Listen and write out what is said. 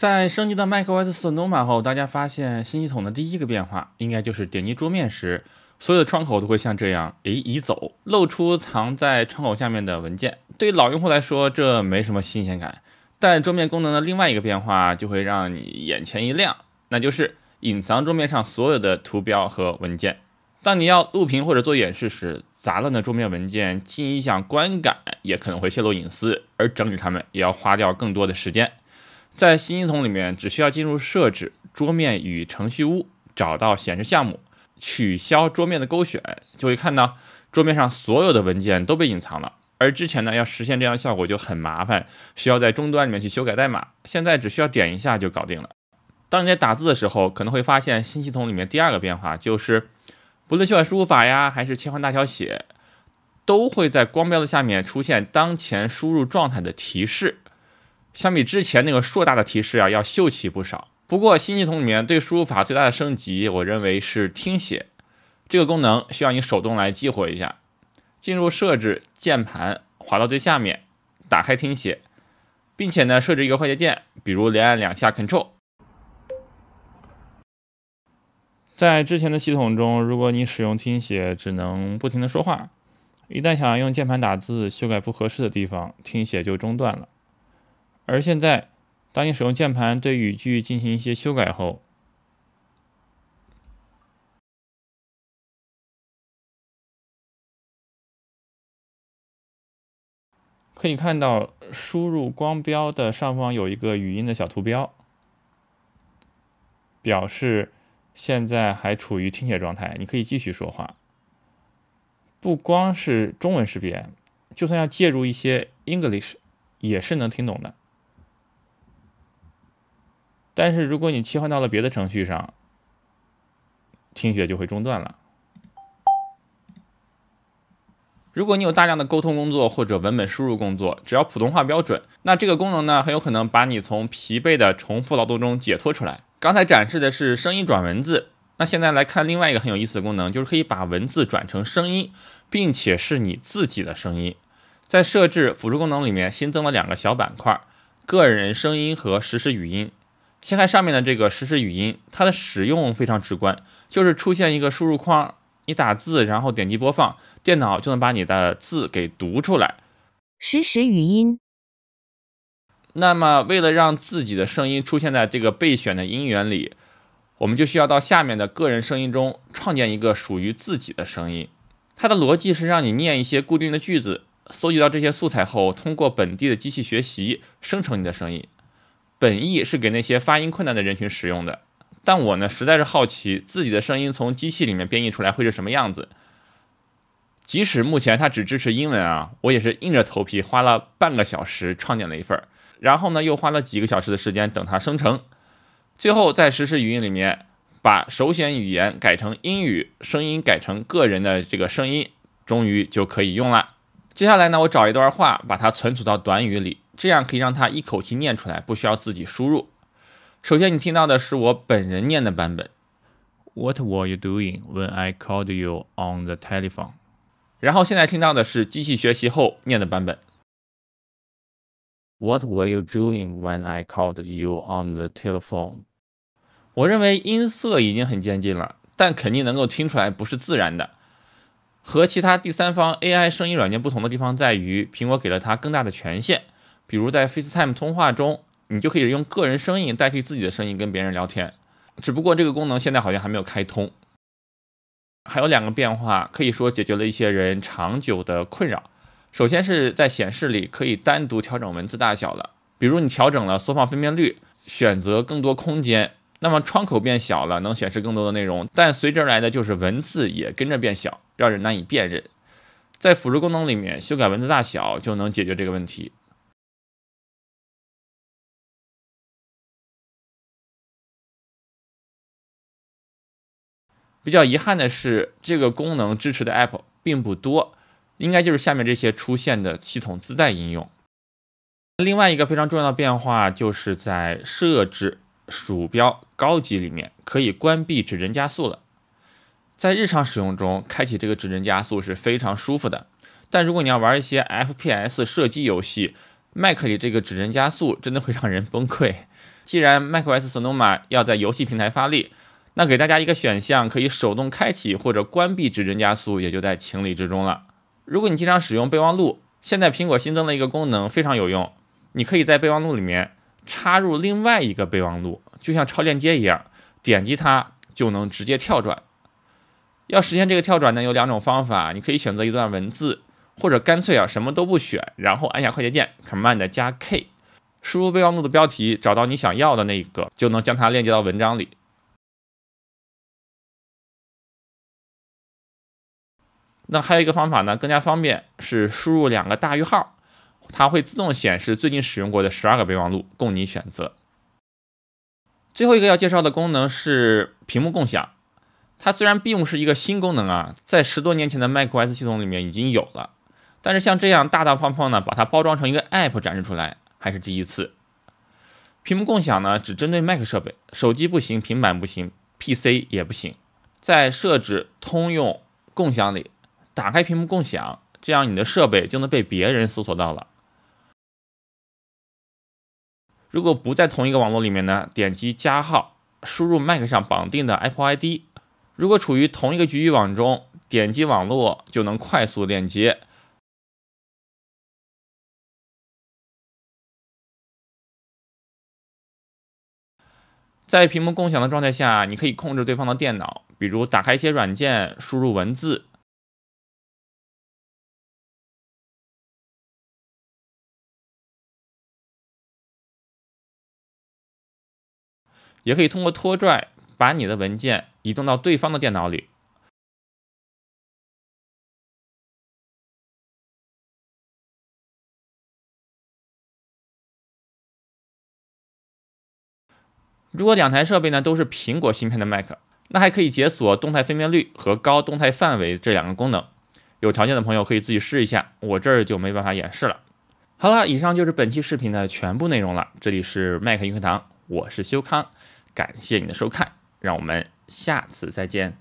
在升级到 macOS Sonoma 后，大家发现新系统的第一个变化，应该就是点击桌面时，所有的窗口都会像这样诶，移走，露出藏在窗口下面的文件。对于老用户来说，这没什么新鲜感。但桌面功能的另外一个变化，就会让你眼前一亮，那就是隐藏桌面上所有的图标和文件。当你要录屏或者做演示时，杂乱的桌面文件既影响观感，也可能会泄露隐私，而整理它们也要花掉更多的时间。在新系统里面，只需要进入设置、桌面与程序屋，找到显示项目，取消桌面的勾选，就会看到桌面上所有的文件都被隐藏了。而之前呢，要实现这样效果就很麻烦，需要在终端里面去修改代码。现在只需要点一下就搞定了。当你在打字的时候，可能会发现新系统里面第二个变化就是，不论修改输入法呀，还是切换大小写，都会在光标的下面出现当前输入状态的提示。相比之前那个硕大的提示啊，要秀气不少。不过新系统里面对输入法最大的升级，我认为是听写这个功能，需要你手动来激活一下。进入设置，键盘，滑到最下面，打开听写，并且呢设置一个快捷键，比如连按两下 Ctrl。在之前的系统中，如果你使用听写，只能不停的说话，一旦想要用键盘打字修改不合适的地方，听写就中断了。而现在，当你使用键盘对语句进行一些修改后，可以看到输入光标的上方有一个语音的小图标，表示现在还处于听写状态，你可以继续说话。不光是中文识别，就算要介入一些 English，也是能听懂的。但是如果你切换到了别的程序上，听写就会中断了。如果你有大量的沟通工作或者文本输入工作，只要普通话标准，那这个功能呢，很有可能把你从疲惫的重复劳动中解脱出来。刚才展示的是声音转文字，那现在来看另外一个很有意思的功能，就是可以把文字转成声音，并且是你自己的声音。在设置辅助功能里面新增了两个小板块：个人声音和实时语音。先看上面的这个实时语音，它的使用非常直观，就是出现一个输入框，你打字，然后点击播放，电脑就能把你的字给读出来。实时语音。那么，为了让自己的声音出现在这个备选的音源里，我们就需要到下面的个人声音中创建一个属于自己的声音。它的逻辑是让你念一些固定的句子，搜集到这些素材后，通过本地的机器学习生成你的声音。本意是给那些发音困难的人群使用的，但我呢实在是好奇自己的声音从机器里面编译出来会是什么样子。即使目前它只支持英文啊，我也是硬着头皮花了半个小时创建了一份儿，然后呢又花了几个小时的时间等它生成，最后在实时语音里面把首选语言改成英语，声音改成个人的这个声音，终于就可以用了。接下来呢，我找一段话把它存储到短语里。这样可以让它一口气念出来，不需要自己输入。首先，你听到的是我本人念的版本：What were you doing when I called you on the telephone？然后现在听到的是机器学习后念的版本：What were you doing when I called you on the telephone？我认为音色已经很先进了，但肯定能够听出来不是自然的。和其他第三方 AI 声音软件不同的地方在于，苹果给了它更大的权限。比如在 FaceTime 通话中，你就可以用个人声音代替自己的声音跟别人聊天，只不过这个功能现在好像还没有开通。还有两个变化，可以说解决了一些人长久的困扰。首先是在显示里可以单独调整文字大小了。比如你调整了缩放分辨率，选择更多空间，那么窗口变小了，能显示更多的内容，但随之来的就是文字也跟着变小，让人难以辨认。在辅助功能里面修改文字大小就能解决这个问题。比较遗憾的是，这个功能支持的 App 并不多，应该就是下面这些出现的系统自带应用。另外一个非常重要的变化，就是在设置鼠标高级里面可以关闭指针加速了。在日常使用中，开启这个指针加速是非常舒服的，但如果你要玩一些 FPS 射击游戏，Mac 里这个指针加速真的会让人崩溃。既然 macOS Sonoma 要在游戏平台发力。那给大家一个选项，可以手动开启或者关闭指针加速，也就在情理之中了。如果你经常使用备忘录，现在苹果新增了一个功能，非常有用。你可以在备忘录里面插入另外一个备忘录，就像超链接一样，点击它就能直接跳转。要实现这个跳转呢，有两种方法，你可以选择一段文字，或者干脆啊什么都不选，然后按下快捷键 Command 加 K，输入备忘录的标题，找到你想要的那个，就能将它链接到文章里。那还有一个方法呢，更加方便是输入两个大于号，它会自动显示最近使用过的十二个备忘录供你选择。最后一个要介绍的功能是屏幕共享，它虽然并不是一个新功能啊，在十多年前的 macOS 系统里面已经有了，但是像这样大大方方的把它包装成一个 app 展示出来还是第一次。屏幕共享呢只针对 Mac 设备，手机不行，平板不行，PC 也不行。在设置通用共享里。打开屏幕共享，这样你的设备就能被别人搜索到了。如果不在同一个网络里面呢？点击加号，输入 Mac 上绑定的 Apple ID。如果处于同一个局域网中，点击网络就能快速链接。在屏幕共享的状态下，你可以控制对方的电脑，比如打开一些软件，输入文字。也可以通过拖拽把你的文件移动到对方的电脑里。如果两台设备呢都是苹果芯片的 Mac，那还可以解锁动态分辨率和高动态范围这两个功能。有条件的朋友可以自己试一下，我这儿就没办法演示了。好了，以上就是本期视频的全部内容了。这里是 Mac 英课堂。我是修康，感谢你的收看，让我们下次再见。